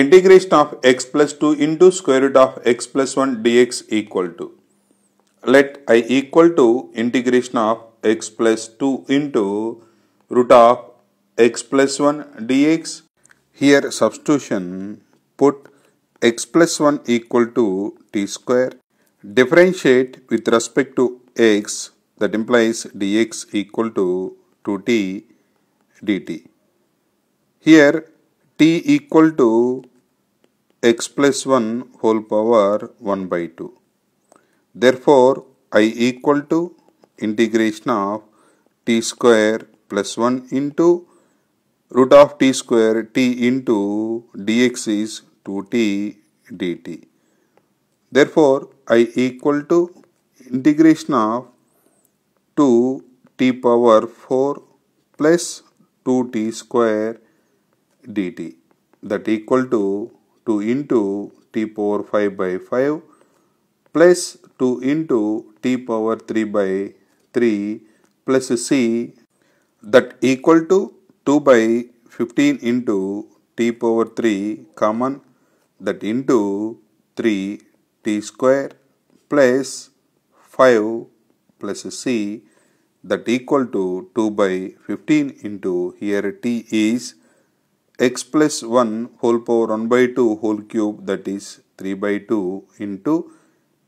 integration of x plus 2 into square root of x plus 1 dx equal to let i equal to integration of x plus 2 into root of x plus 1 dx here substitution put x plus 1 equal to t square differentiate with respect to x that implies dx equal to 2t dt here t equal to x plus 1 whole power 1 by 2. Therefore, i equal to integration of t square plus 1 into root of t square t into dx is 2t dt. Therefore, i equal to integration of 2 t power 4 plus 2t square dt that equal to 2 into t power 5 by 5 plus 2 into t power 3 by 3 plus c that equal to 2 by 15 into t power 3 common that into 3 t square plus 5 plus c that equal to 2 by 15 into here t is x plus 1 whole power 1 by 2 whole cube that is 3 by 2 into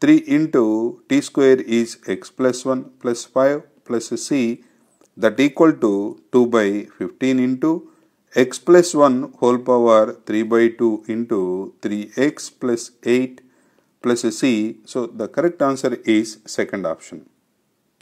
3 into t square is x plus 1 plus 5 plus c that equal to 2 by 15 into x plus 1 whole power 3 by 2 into 3x plus 8 plus c. So, the correct answer is second option.